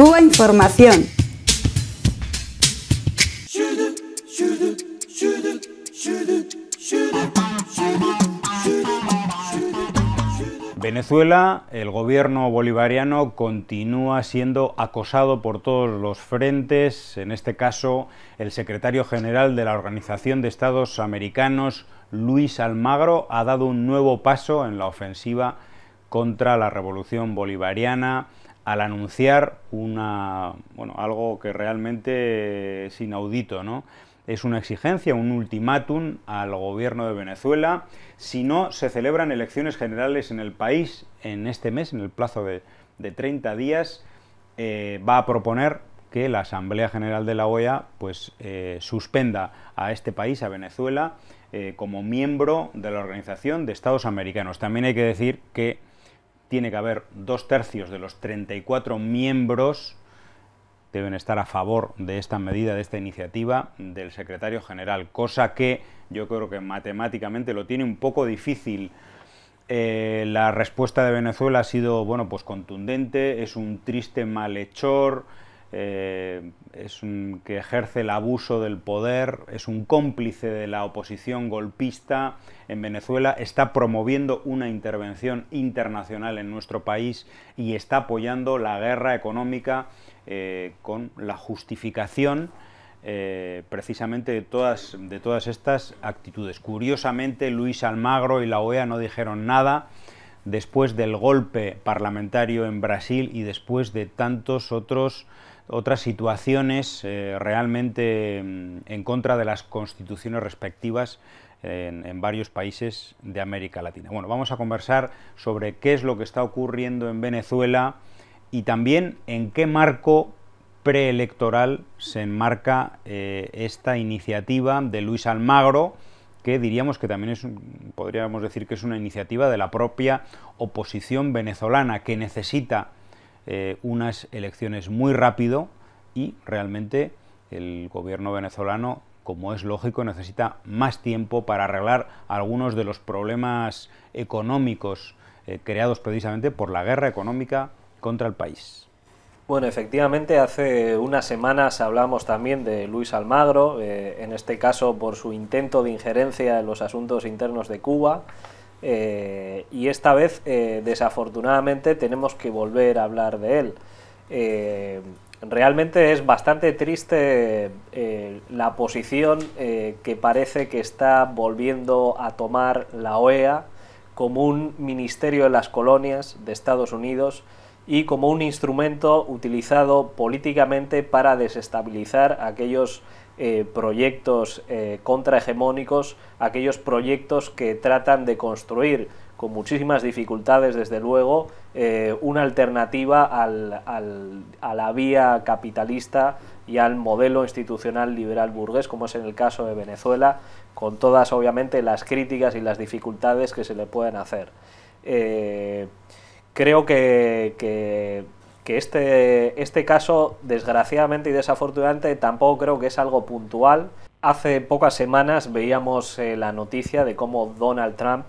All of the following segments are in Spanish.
Cuba Información. Venezuela, el gobierno bolivariano continúa siendo acosado por todos los frentes, en este caso el secretario general de la Organización de Estados Americanos, Luis Almagro, ha dado un nuevo paso en la ofensiva contra la revolución bolivariana, al anunciar una, bueno, algo que realmente es inaudito, ¿no? Es una exigencia, un ultimátum al gobierno de Venezuela. Si no se celebran elecciones generales en el país en este mes, en el plazo de, de 30 días, eh, va a proponer que la Asamblea General de la OEA pues, eh, suspenda a este país, a Venezuela, eh, como miembro de la Organización de Estados Americanos. También hay que decir que tiene que haber dos tercios de los 34 miembros deben estar a favor de esta medida, de esta iniciativa del secretario general, cosa que yo creo que matemáticamente lo tiene un poco difícil. Eh, la respuesta de Venezuela ha sido, bueno, pues contundente, es un triste malhechor, eh, es un, que ejerce el abuso del poder, es un cómplice de la oposición golpista en Venezuela, está promoviendo una intervención internacional en nuestro país y está apoyando la guerra económica eh, con la justificación eh, precisamente de todas, de todas estas actitudes. Curiosamente, Luis Almagro y la OEA no dijeron nada después del golpe parlamentario en Brasil y después de tantos otros otras situaciones eh, realmente mm, en contra de las constituciones respectivas eh, en, varios países de América Latina. Bueno, vamos a conversar sobre qué es lo que está ocurriendo en Venezuela y también en qué marco preelectoral se enmarca eh, esta iniciativa de Luis Almagro, que diríamos que también es, podríamos decir que es una iniciativa de la propia oposición venezolana que necesita eh, unas elecciones muy rápido y realmente el gobierno venezolano, como es lógico, necesita más tiempo para arreglar algunos de los problemas económicos eh, creados precisamente por la guerra económica contra el país. Bueno, efectivamente, hace unas semanas hablamos también de Luis Almagro, eh, en este caso por su intento de injerencia en los asuntos internos de Cuba. Eh, y esta vez eh, desafortunadamente tenemos que volver a hablar de él. Eh, realmente es bastante triste la posición que parece que está volviendo a tomar la OEA como un ministerio de las colonias de Estados Unidos y como un instrumento utilizado políticamente para desestabilizar aquellos eh, proyectos eh, contrahegemónicos, aquellos proyectos que tratan de construir con muchísimas dificultades, desde luego, eh, una alternativa a la vía capitalista y al modelo institucional liberal burgués, como es en el caso de Venezuela, con todas, obviamente, las críticas y las dificultades que se le pueden hacer. creo que que este, este caso, desgraciadamente y desafortunadamente, tampoco creo que es algo puntual. Hace pocas semanas veíamos eh, la noticia de cómo Donald Trump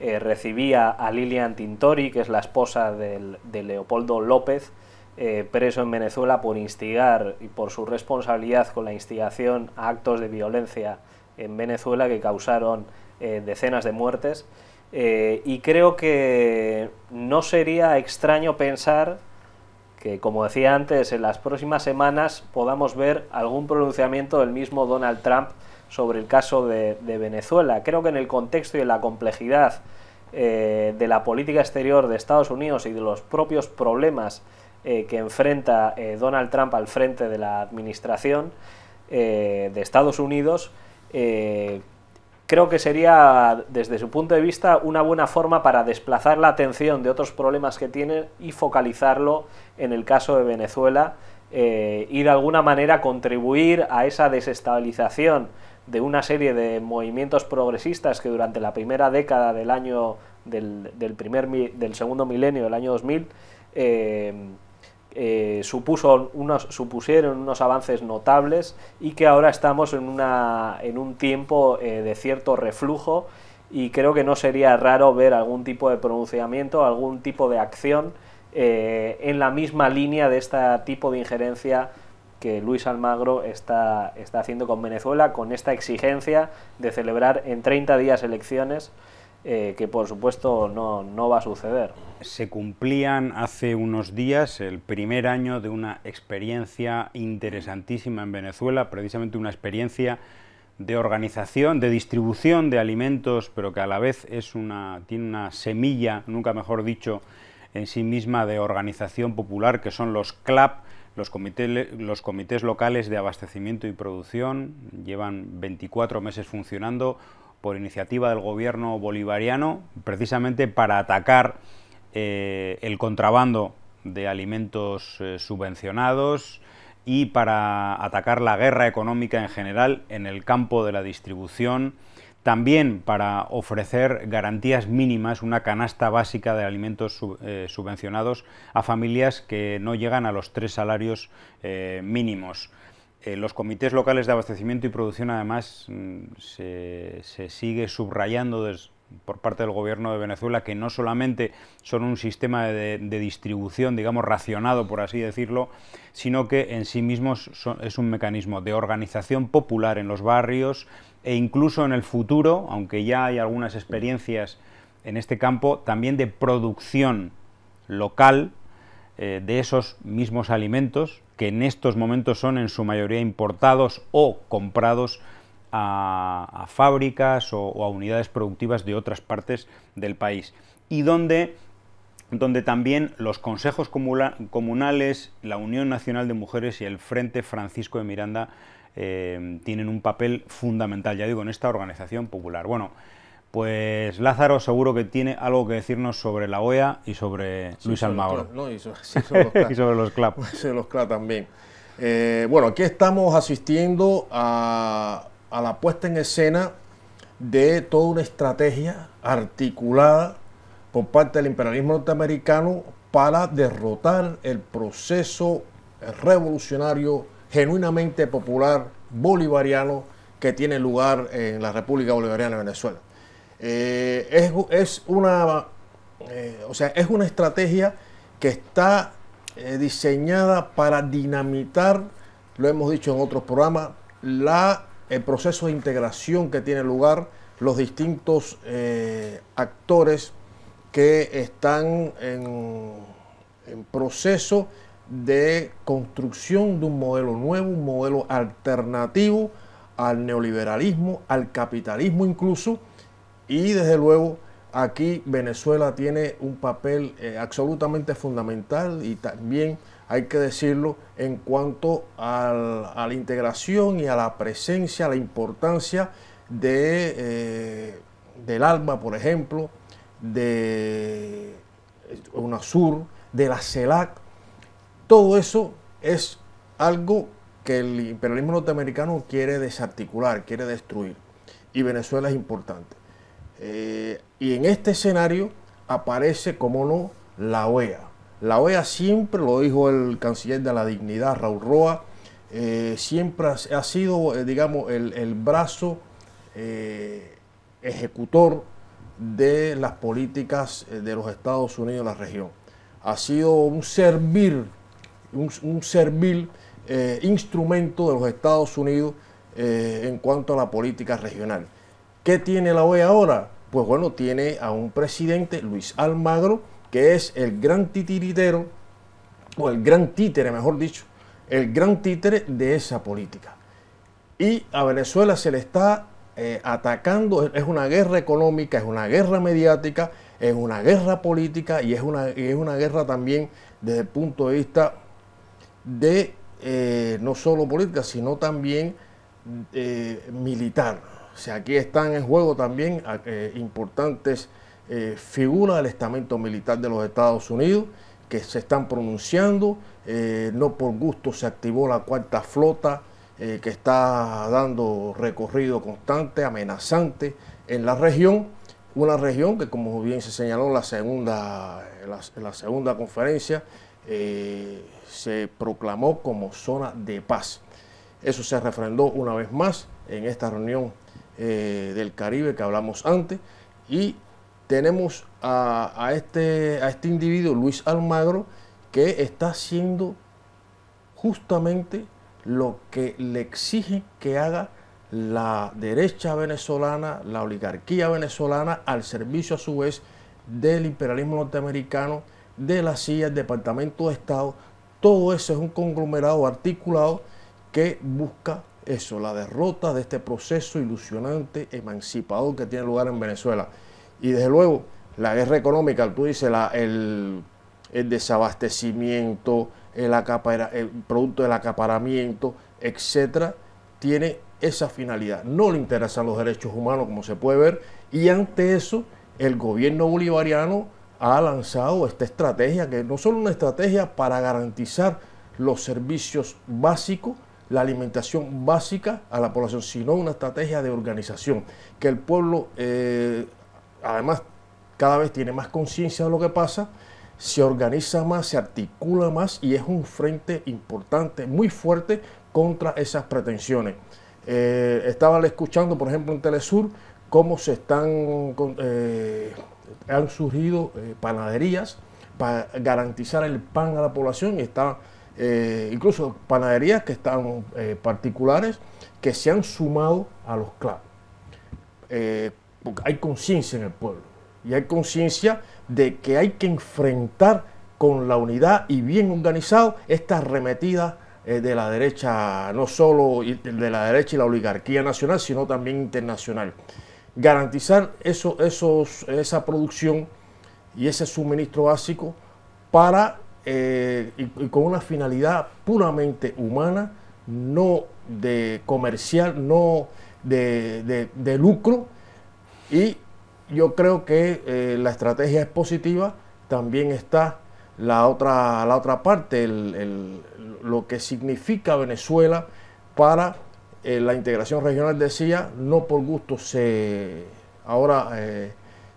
eh, recibía a Lilian Tintori, que es la esposa de Leopoldo López, eh, preso en Venezuela por instigar y por su responsabilidad con la instigación a actos de violencia en Venezuela que causaron decenas de muertes. y creo que no sería extraño pensar que, como decía antes, en las próximas semanas podamos ver algún pronunciamiento del mismo Donald Trump sobre el caso de, Venezuela. Creo que en el contexto y en la complejidad eh, de la política exterior de Estados Unidos y de los propios problemas eh, que enfrenta eh, Donald Trump al frente de la administración de Estados Unidos, creo que sería, desde su punto de vista, una buena forma para desplazar la atención de otros problemas que tiene y focalizarlo en el caso de Venezuela eh, y de alguna manera contribuir a esa desestabilización de una serie de movimientos progresistas que durante la primera década del año del, del primer, del segundo milenio del año 2000 eh, eh, supusieron unos avances notables y que ahora estamos en, un tiempo eh, de cierto reflujo y creo que no sería raro ver algún tipo de pronunciamiento, algún tipo de acción eh, en la misma línea de este tipo de injerencia que Luis Almagro está, está haciendo con Venezuela, con esta exigencia de celebrar en 30 días elecciones eh, que por supuesto no, va a suceder. Se cumplían hace unos días el primer año de una experiencia interesantísima en Venezuela, precisamente una experiencia de organización, de distribución de alimentos, pero que a la vez es una, tiene una semilla, nunca mejor dicho, en sí misma de organización popular, que son los CLAP, los, los comités locales de abastecimiento y producción, llevan 24 meses funcionando, por iniciativa del gobierno bolivariano, precisamente para atacar eh, el contrabando de alimentos eh, subvencionados y para atacar la guerra económica en general en el campo de la distribución, también para ofrecer garantías mínimas, una canasta básica de alimentos eh, subvencionados a familias que no llegan a los tres salarios mínimos. Eh, los comités locales de abastecimiento y producción, además, mm, se, sigue subrayando por parte del gobierno de Venezuela que no solamente son un sistema de, distribución, digamos, racionado, por así decirlo, sino que en sí mismos es un mecanismo de organización popular en los barrios e incluso en el futuro, aunque ya hay algunas experiencias en este campo, también de producción local eh, de esos mismos alimentos que en estos momentos son en su mayoría importados o comprados a, fábricas o, a unidades productivas de otras partes del país. Y donde, donde también los consejos comunales, la Unión Nacional de Mujeres y el Frente Francisco de Miranda eh, tienen un papel fundamental, ya digo, en esta organización popular. Bueno, pues Lázaro seguro que tiene algo que decirnos sobre la OEA y sobre Luis Almagro. y, sobre, los CLAP. y sobre los CLAP. también. Eh, bueno, aquí estamos asistiendo a la puesta en escena de toda una estrategia articulada por parte del imperialismo norteamericano para derrotar el proceso revolucionario genuinamente popular bolivariano que tiene lugar en la República Bolivariana de Venezuela. Eh, es, una, eh, o sea, es una estrategia que está eh, diseñada para dinamitar, lo hemos dicho en otros programas, la, el proceso de integración que tiene lugar los distintos actores que están en proceso de construcción de un modelo nuevo, un modelo alternativo al neoliberalismo, al capitalismo incluso, y desde luego aquí Venezuela tiene un papel eh, absolutamente fundamental y también hay que decirlo en cuanto a la integración y a la presencia, a la importancia de, eh, del ALMA, por ejemplo, de eh, UNASUR, de la CELAC. Todo eso es algo que el imperialismo norteamericano quiere desarticular, quiere destruir. Y Venezuela es importante. Eh, y en este escenario aparece, como no, la OEA. La OEA siempre, lo dijo el canciller de la dignidad, Raúl Roa, eh, siempre ha sido, eh, digamos, el, brazo ejecutor de las políticas de los Estados Unidos en la región. Ha sido un servil, un, servil instrumento de los Estados Unidos en cuanto a la política regional. ¿Qué tiene la OEA ahora? Pues bueno, tiene a un presidente, Luis Almagro, que es el gran titiritero, o el gran títere, mejor dicho, el gran títere de esa política. Y a Venezuela se le está eh, atacando, es una guerra económica, es una guerra mediática, es una guerra política y es una, es una guerra también desde el punto de vista de eh, no solo política, sino también eh, militar aquí están en juego también ah, eh, importantes eh, figuras del estamento militar de los Estados Unidos que se están pronunciando. Eh, no por gusto se activó la cuarta flota que está dando recorrido constante, amenazante en la región. Una región que, como bien se señaló en la segunda conferencia, se proclamó como zona de paz. Eso se refrendó una vez más en esta reunión eh, del Caribe que hablamos antes. Y tenemos a, este, a este individuo, Luis Almagro, que está haciendo justamente lo que le exige que haga la derecha venezolana, la oligarquía venezolana, al servicio a su vez del imperialismo norteamericano, de la CIA, el Departamento de Estado. Todo eso es un conglomerado articulado que busca eso, la derrota de este proceso ilusionante, emancipador que tiene lugar en Venezuela. Y desde luego, la guerra económica, tú dices, el, desabastecimiento, el, el producto del acaparamiento, etcétera, tiene esa finalidad. No le interesan los derechos humanos, como se puede ver, y ante eso, el gobierno bolivariano ha lanzado esta estrategia, que no solo una estrategia para garantizar los servicios básicos, la alimentación básica a la población, sino una estrategia de organización, que el pueblo eh, además cada vez tiene más conciencia de lo que pasa, se organiza más, se articula más y es un frente importante, muy fuerte contra esas pretensiones. Eh, estaba escuchando, por ejemplo, en Telesur, cómo se están, eh, han surgido panaderías para garantizar el pan a la población y está eh, incluso panaderías que están eh, particulares que se han sumado a los claves eh, hay conciencia en el pueblo y hay conciencia de que hay que enfrentar con la unidad y bien organizado esta arremetida de la derecha, no solo de la derecha y la oligarquía nacional, sino también internacional. Garantizar eso, esos, esa producción y ese suministro básico para eh, y, con una finalidad puramente humana, no de comercial, no de, lucro. Y yo creo que eh, la estrategia es positiva, también está la otra, la otra parte, lo que significa Venezuela para eh, la integración regional, decía, no por gusto se ahora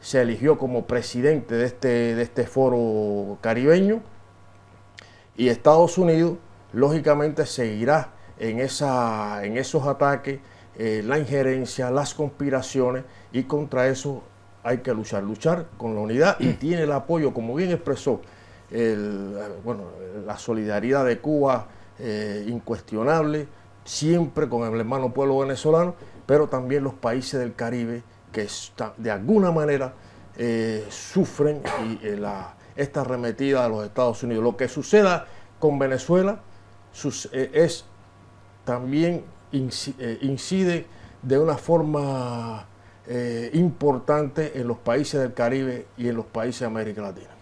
se eligió como presidente de este, de este foro caribeño. Y Estados Unidos, lógicamente, seguirá en, esa, en esos ataques, eh, la injerencia, las conspiraciones, y contra eso hay que luchar. Luchar con la unidad y tiene el apoyo, como bien expresó, bueno, la solidaridad de Cuba eh, incuestionable, siempre con el hermano pueblo venezolano, pero también los países del Caribe que de alguna manera eh, sufren y, la esta arremetida a los Estados Unidos. Lo que suceda con Venezuela eh, es también eh, incide, de una forma eh, importante en los países del Caribe y en los países de América Latina.